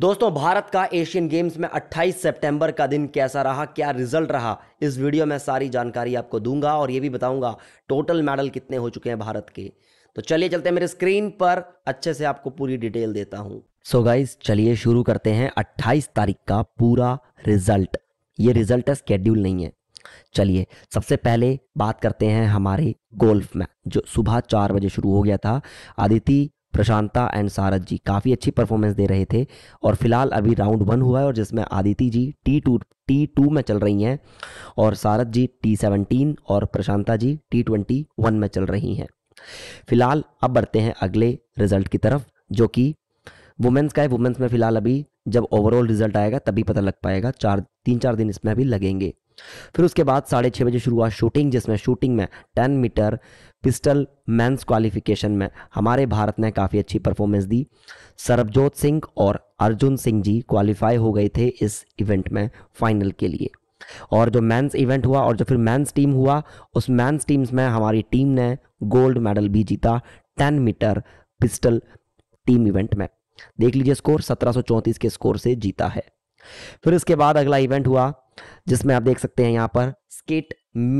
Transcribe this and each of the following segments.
दोस्तों भारत का Asian games में 28 सितंबर का दिन कैसा रहा क्या रिजल्ट रहा इस वीडियो में सारी जानकारी आपको दूंगा और ये भी बताऊंगा टोटल मेडल कितने हो चुके हैं भारत के तो चलिए चलते हैं मेरे स्क्रीन पर अच्छे से आपको पूरी डिटेल देता हूं सो गाइस चलिए शुरू करते हैं 28 तारीख का पूरा रिजल्ट ये रिजल्ट है स्केड्यूल नहीं है चलिए सबसे पहले बात करते हैं हमारे गोल्फ में जो सुबह चार बजे शुरू हो गया था आदिति प्रशांता एंड सारद जी काफ़ी अच्छी परफॉर्मेंस दे रहे थे और फिलहाल अभी राउंड वन हुआ है और जिसमें Aditi ji T two T two में चल रही हैं और सारद जी टी सेवनटीन और Prashanta ji T twenty one में चल रही हैं फिलहाल अब बढ़ते हैं अगले रिजल्ट की तरफ जो कि वुमेंस का है वुमेंस में फिलहाल अभी जब ओवरऑल रिजल्ट आएगा तभी पता लग पाएगा चार तीन चार दिन इसमें अभी लगेंगे फिर उसके बाद साढ़े छः बजे शुरू हुआ शूटिंग जिसमें शूटिंग में ten metre pistol men's qualification में हमारे भारत ने काफ़ी अच्छी परफॉर्मेंस दी सरबजोत सिंह और अर्जुन सिंह जी क्वालिफाई हो गए थे इस इवेंट में फाइनल के लिए और जो मैंस इवेंट हुआ और जो फिर मैंस टीम हुआ उस मैंस टीम्स में हमारी टीम ने गोल्ड मेडल भी जीता ten metre pistol team event में देख लीजिए स्कोर सत्रह के स्कोर से जीता है फिर इसके बाद अगला इवेंट हुआ जिसमें आप देख सकते हैं यहाँ पर skeet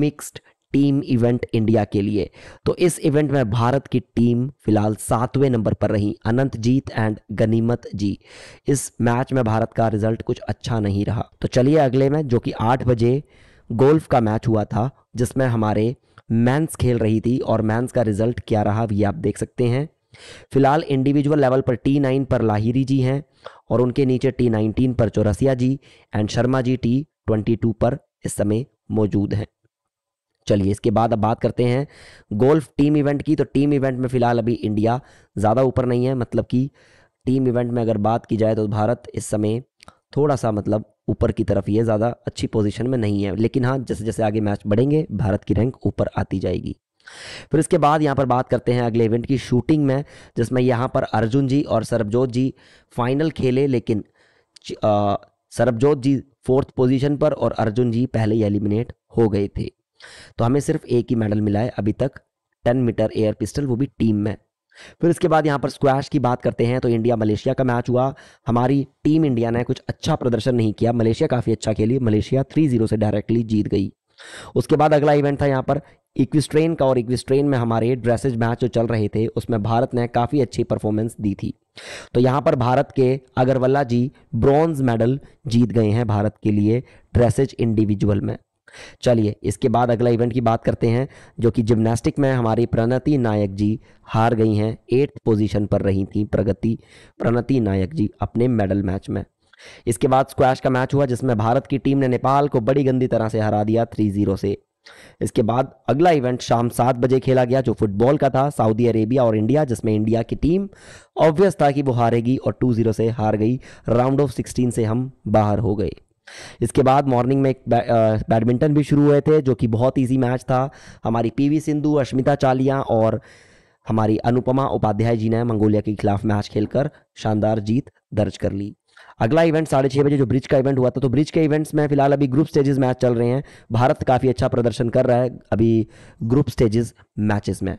mixed team event India के लिए तो इस इवेंट में भारत की टीम फिलहाल सातवें नंबर पर रही अनंत जीत एंड गनीमत जी इस मैच में भारत का रिजल्ट कुछ अच्छा नहीं रहा तो चलिए अगले में जो कि आठ बजे गोल्फ का मैच हुआ था जिसमें हमारे मैंस खेल रही थी और मैंस का रिजल्ट क्या रहा ये आप देख सकते हैं फिलहाल इंडिविजुअल लेवल पर टी नाइन पर लाहिरी जी हैं और उनके नीचे टी नाइनटीन पर चौरसिया जी एंड शर्मा जी टी 22 पर इस समय मौजूद हैं चलिए इसके बाद अब बात करते हैं गोल्फ टीम इवेंट की तो टीम इवेंट में फिलहाल अभी इंडिया ज़्यादा ऊपर नहीं है मतलब कि टीम इवेंट में अगर बात की जाए तो भारत इस समय थोड़ा सा मतलब ऊपर की तरफ ये ज़्यादा अच्छी पोजीशन में नहीं है लेकिन हाँ जैसे जैसे आगे मैच बढ़ेंगे भारत की रैंक ऊपर आती जाएगी फिर इसके बाद यहाँ पर बात करते हैं अगले इवेंट की शूटिंग में जिसमें यहाँ पर अर्जुन जी और सरबजोत जी फाइनल खेले लेकिन सरबजोत जी फोर्थ पोजीशन पर और अर्जुन जी पहले ही एलिमिनेट हो गए थे तो हमें सिर्फ एक ही मेडल मिला है अभी तक टेन मीटर एयर पिस्टल वो भी टीम में फिर इसके बाद यहाँ पर स्क्वैश की बात करते हैं तो इंडिया मलेशिया का मैच हुआ हमारी टीम इंडिया ने कुछ अच्छा प्रदर्शन नहीं किया मलेशिया काफ़ी अच्छा खेली मलेशिया थ्री जीरो से डायरेक्टली जीत गई उसके बाद अगला इवेंट था यहाँ पर इक्विस्ट्रेन का और इक्विस्ट्रेन में हमारे ड्रेसेज मैच जो चल रहे थे उसमें भारत ने काफ़ी अच्छी परफॉर्मेंस दी थी तो यहाँ पर भारत के अगरवल्ला जी ब्रॉन्ज मेडल जीत गए हैं भारत के लिए ड्रेसेज इंडिविजुअल में चलिए इसके बाद अगला इवेंट की बात करते हैं जो कि जिम्नास्टिक में हमारी प्रणति नायक जी हार गई हैं एट्थ पोजीशन पर रही थी प्रगति प्रणति नायक जी अपने मेडल मैच में इसके बाद स्क्वैश का मैच हुआ जिसमें भारत की टीम ने नेपाल को बड़ी गंदी तरह से हरा दिया थ्री जीरो से इसके बाद अगला इवेंट शाम सात बजे खेला गया जो फुटबॉल का था सऊदी अरेबिया और इंडिया जिसमें इंडिया की टीम ऑब्वियस था कि वो हारेगी और टू जीरो से हार गई राउंड ऑफ सिक्सटीन से हम बाहर हो गए इसके बाद मॉर्निंग में एक बैडमिंटन भी शुरू हुए थे जो कि बहुत ईजी मैच था हमारी पी सिंधु अश्मिता चालिया और हमारी अनुपमा उपाध्याय जी ने मंगोलिया के खिलाफ मैच खेलकर शानदार जीत दर्ज कर ली अगला इवेंट साढ़े छः बजे जो ब्रिज का इवेंट हुआ था तो ब्रिज के इवेंट्स में फिलहाल अभी ग्रुप स्टेजेस मैच चल रहे हैं भारत काफ़ी अच्छा प्रदर्शन कर रहा है अभी ग्रुप स्टेजेस मैचेस में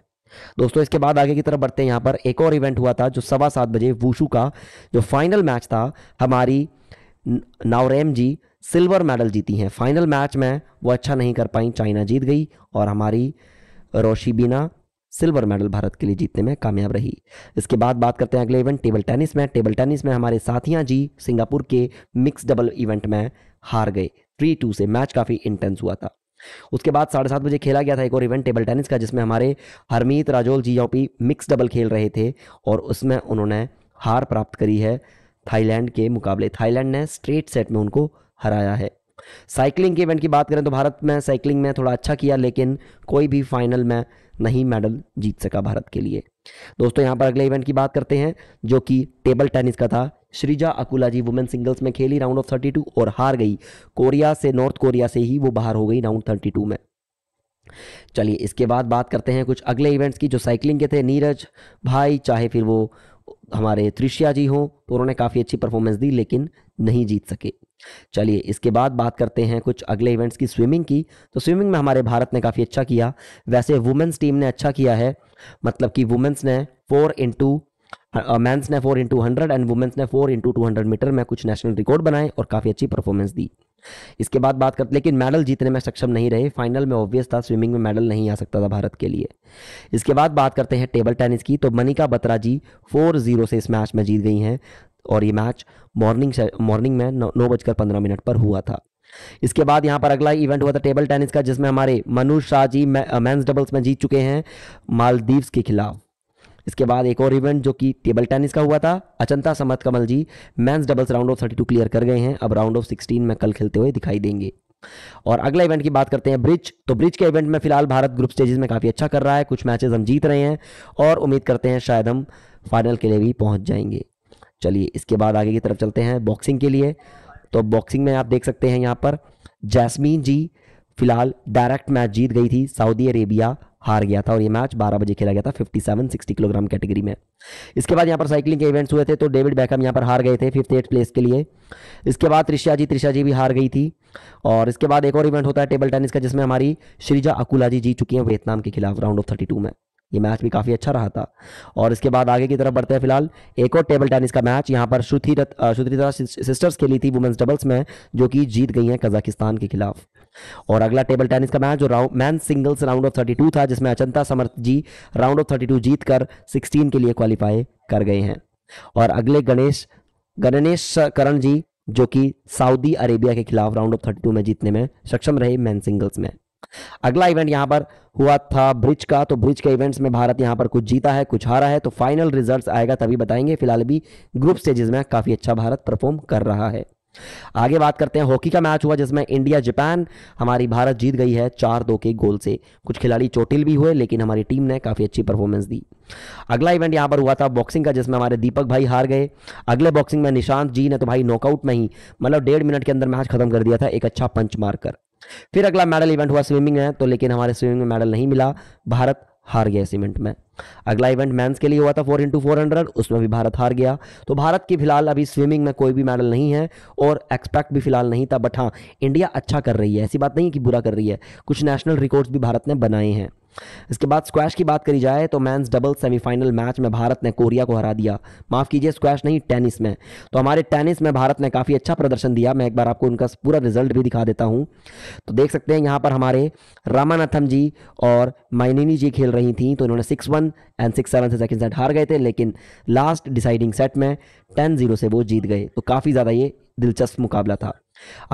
दोस्तों इसके बाद आगे की तरफ बढ़ते हैं यहाँ पर एक और इवेंट हुआ था जो सवा सात बजे वूशू का जो फाइनल मैच था हमारी नावरेम जी सिल्वर मेडल जीती हैं फाइनल मैच में वो अच्छा नहीं कर पाई चाइना जीत गई और हमारी रोशीबीना सिल्वर मेडल भारत के लिए जीतने में कामयाब रही इसके बाद बात करते हैं अगले इवेंट टेबल टेनिस में टेबल टेनिस में हमारे साथियाँ जी सिंगापुर के मिक्स डबल इवेंट में हार गए थ्री टू से मैच काफ़ी इंटेंस हुआ था उसके बाद साढ़े सात बजे खेला गया था एक और इवेंट टेबल टेनिस का जिसमें हमारे हरमीत राजौल जी यूपी मिक्स डबल खेल रहे थे और उसमें उन्होंने हार प्राप्त करी है थाईलैंड के मुकाबले थाईलैंड ने स्ट्रेट सेट में उनको हराया है साइकिलिंग के इवेंट की बात करें तो भारत में साइकिलिंग में थोड़ा अच्छा किया लेकिन कोई भी फाइनल में नहीं मेडल जीत सका भारत के लिए दोस्तों यहाँ पर अगले इवेंट की बात करते हैं जो कि टेबल टेनिस का था श्रीजा अकुला जी वुमेन सिंगल्स में खेली राउंड ऑफ टू और हार गई कोरिया से नॉर्थ कोरिया से ही वो बाहर हो गई राउंड टू में चलिए इसके बाद बात करते हैं कुछ अगले इवेंट्स की जो साइकिलिंग के थे नीरज भाई चाहे फिर वो हमारे त्रिशिया जी हों तो उन्होंने काफ़ी अच्छी परफॉर्मेंस दी लेकिन नहीं जीत सके चलिए इसके बाद बात करते हैं कुछ अगले इवेंट्स की स्विमिंग की तो स्विमिंग में हमारे भारत ने काफ़ी अच्छा किया वैसे वुमेंस टीम ने अच्छा किया है मतलब कि वुमेंस ने फोर इंटू मैंस ने four into hundred and women's ने four into two hundred metre में कुछ नेशनल रिकॉर्ड बनाए और काफ़ी अच्छी परफॉर्मेंस दी इसके बाद बात करते लेकिन मेडल जीतने में सक्षम नहीं रहे फाइनल में ऑब्वियस था स्विमिंग में मेडल नहीं आ सकता था भारत के लिए इसके बाद बात करते हैं टेबल टेनिस की तो मनिका बत्रा जी फोर जीरो से इस मैच में जीत गई हैं और ये मैच मॉर्निंग मॉर्निंग में नौ, नौ बजकर पंद्रह मिनट पर हुआ था इसके बाद यहाँ पर अगला इवेंट हुआ था टेबल टेनिस का जिसमें हमारे मनु शाह जी मैंस डबल्स में जीत चुके हैं मालदीव्स के खिलाफ इसके बाद एक और इवेंट जो कि टेबल टेनिस का हुआ था Achanta Sharath Kamal ji men's doubles round of thirty two clear कर गए हैं अब राउंड ऑफ सिक्सटीन में कल खेलते हुए दिखाई देंगे और अगला इवेंट की बात करते हैं ब्रिज तो ब्रिज के इवेंट में फिलहाल भारत ग्रुप स्टेजेस में काफ़ी अच्छा कर रहा है कुछ मैचेस हम जीत रहे हैं और उम्मीद करते हैं शायद हम फाइनल के लिए भी पहुंच जाएंगे चलिए इसके बाद आगे की तरफ चलते हैं बॉक्सिंग के लिए तो बॉक्सिंग में आप देख सकते हैं यहाँ पर जैस्मीन जी फिलहाल डायरेक्ट मैच जीत गई थी सऊदी अरेबिया हार गया था और ये मैच 12 बजे खेला गया था 57 60 किलोग्राम कैटेगरी में इसके बाद यहाँ पर साइकिलिंग के इवेंट्स हुए थे तो डेविड बैकम यहाँ पर हार गए थे फिफ्थ एट प्लेस के लिए इसके बाद त्रिशा जी त्रिशा जी भी हार गई थी और इसके बाद एक और इवेंट होता है टेबल टेनिस का जिसमें हमारी श्रीजा अकुला जी जीत चुकी हैं वियतनाम के खिलाफ राउंड ऑफ थर्टी में ये मैच भी काफ़ी अच्छा रहा था और इसके बाद आगे की तरफ बढ़ते हैं फिलहाल एक और टेबल टेनिस का मैच यहाँ पर श्रुति रत सिस्टर्स खेली थी वुमेंस डबल्स में जो कि जीत गई हैं कजाकिस्तान के खिलाफ और अगला टेबल टेनिस का मैच जो round man singles round of thirty था जिसमें Achanta Samarth ji round of thirty जीत कर सिक्सटीन के लिए क्वालिफाई कर गए हैं और अगले गणेश गणेश करण जी जो कि सऊदी अरेबिया के खिलाफ राउंड ऑफ थर्टी में जीतने में सक्षम रहे मैन सिंगल्स में अगला इवेंट यहां पर हुआ था ब्रिज का तो ब्रिज के इवेंट्स में भारत यहां पर कुछ जीता है कुछ हारा है तो फाइनल रिजल्ट्स आएगा तभी बताएंगे फिलहाल भी ग्रुप स्टेजेस में काफ़ी अच्छा भारत परफॉर्म कर रहा है आगे बात करते हैं हॉकी का मैच हुआ जिसमें इंडिया जापान हमारी भारत जीत गई है चार दो के गोल से कुछ खिलाड़ी चोटिल भी हुए लेकिन हमारी टीम ने काफ़ी अच्छी परफॉर्मेंस दी अगला इवेंट यहां पर हुआ था बॉक्सिंग का जिसमें हमारे दीपक भाई हार गए अगले बॉक्सिंग में निशांत जी ने तो भाई नॉकआउट में ही मतलब डेढ़ मिनट के अंदर मैच खत्म कर दिया था एक अच्छा पंच मारकर फिर अगला मेडल इवेंट हुआ स्विमिंग है तो लेकिन हमारे स्विमिंग में मेडल नहीं मिला भारत हार गया इस इवेंट में अगला इवेंट मैंस के लिए हुआ था फोर इंटू फोर हंड्रेड उसमें भी भारत हार गया तो भारत की फिलहाल अभी स्विमिंग में कोई भी मेडल नहीं है और एक्सपेक्ट भी फिलहाल नहीं था बट हाँ इंडिया अच्छा कर रही है ऐसी बात नहीं है कि बुरा कर रही है कुछ नेशनल रिकॉर्ड्स भी भारत ने बनाए हैं इसके बाद स्क्वैश की बात करी जाए तो मैंस डबल सेमीफाइनल मैच में भारत ने कोरिया को हरा दिया माफ़ कीजिए स्क्वैश नहीं टेनिस में तो हमारे टेनिस में भारत ने काफ़ी अच्छा प्रदर्शन दिया मैं एक बार आपको उनका पूरा रिजल्ट भी दिखा देता हूँ तो देख सकते हैं यहाँ पर हमारे रामानाथम जी और माइनिनी जी खेल रही थी तो इन्होंने six one and six seven से सेकेंड सेट हार गए थे लेकिन लास्ट डिसाइडिंग सेट में टेन जीरो से वो जीत गए तो काफ़ी ज़्यादा ये दिलचस्प मुकाबला था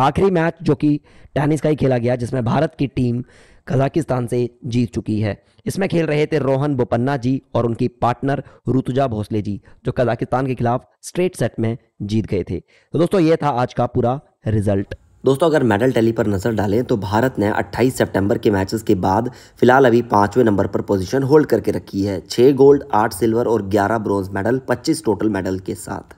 आखिरी मैच जो कि टेनिस का ही खेला गया जिसमें भारत की टीम कजाकिस्तान से जीत चुकी है इसमें खेल रहे थे रोहन बोपन्ना जी और उनकी पार्टनर रुतुजा भोसले जी जो कजाकिस्तान के खिलाफ स्ट्रेट सेट में जीत गए थे तो दोस्तों ये था आज का पूरा रिजल्ट दोस्तों अगर मेडल टैली पर नज़र डालें तो भारत ने 28 सितंबर के मैचेस के बाद फिलहाल अभी पाँचवें नंबर पर पोजीशन होल्ड करके रखी है छः गोल्ड आठ सिल्वर और ग्यारह ब्रॉन्ज मेडल 25 टोटल मेडल के साथ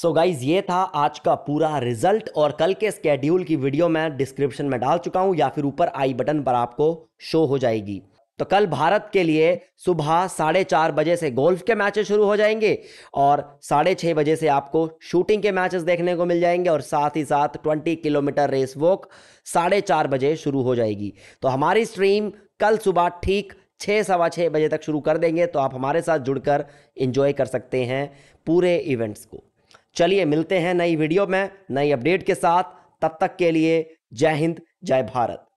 सो so गाइज ये था आज का पूरा रिजल्ट और कल के स्केड्यूल की वीडियो मैं डिस्क्रिप्शन में डाल चुका हूँ या फिर ऊपर आई बटन पर आपको शो हो जाएगी तो कल भारत के लिए सुबह साढ़े चार बजे से गोल्फ के मैचेस शुरू हो जाएंगे और साढ़े छः बजे से आपको शूटिंग के मैचेस देखने को मिल जाएंगे और साथ ही साथ ट्वेंटी किलोमीटर रेस वॉक साढ़े चार बजे शुरू हो जाएगी तो हमारी स्ट्रीम कल सुबह ठीक छः सवा छः बजे तक शुरू कर देंगे तो आप हमारे साथ जुड़कर इन्जॉय कर सकते हैं पूरे इवेंट्स को चलिए मिलते हैं नई वीडियो में नई अपडेट के साथ तब तक के लिए जय हिंद जय भारत